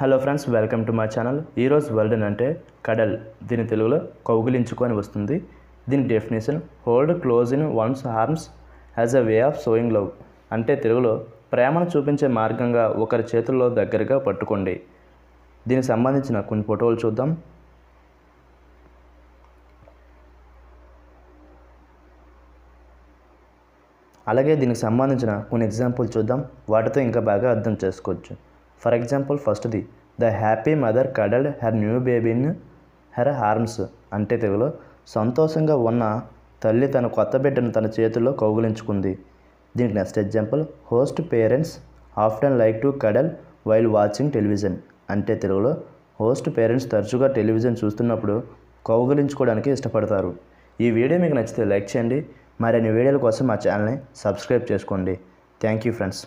hello friends welcome to my channel ఈరోజు వరల్డన్ అంటే కడల్ దీని తెలుగులో కౌగిలించుకొని వస్తుంది దీని definition hold close in one's arms as a way of showing love అంటే తెలుగులో ప్రేమను చూపించే మార్గంగా ఒకరి చేతుల్లో దగ్గరగా పట్టుకోండి దీనికి సంబంధించిన కొన్ని ఫోటోలు చూద్దాం అలాగే దీనికి సంబంధించిన కొన్ని ఎగ్జాంపుల్ చూద్దాం వాటితో ఇంకా బాగా అర్థం చేసుకోవచ్చు ఫర్ ఎగ్జాంపుల్ ఫస్ట్ది the happy mother cuddled her new baby in her arms అంటే తెలుగులో సంతోషంగా ఉన్న తల్లి తన కొత్త బిడ్డను తన చేతుల్లో కౌగులించుకుంది దీనికి next example most parents often like to cuddle while watching television అంటే తెలుగులో హోస్ట్ పేరెంట్స్ తరచుగా టెలివిజన్ చూస్తున్నప్పుడు కౌగులించుకోవడానికి ఇష్టపడతారు ఈ వీడియో మీకు నచ్చితే లైక్ చేయండి మరిన్ని వీడియోల కోసం మా ఛానల్ని సబ్స్క్రైబ్ చేసుకోండి థ్యాంక్ యూ ఫ్రెండ్స్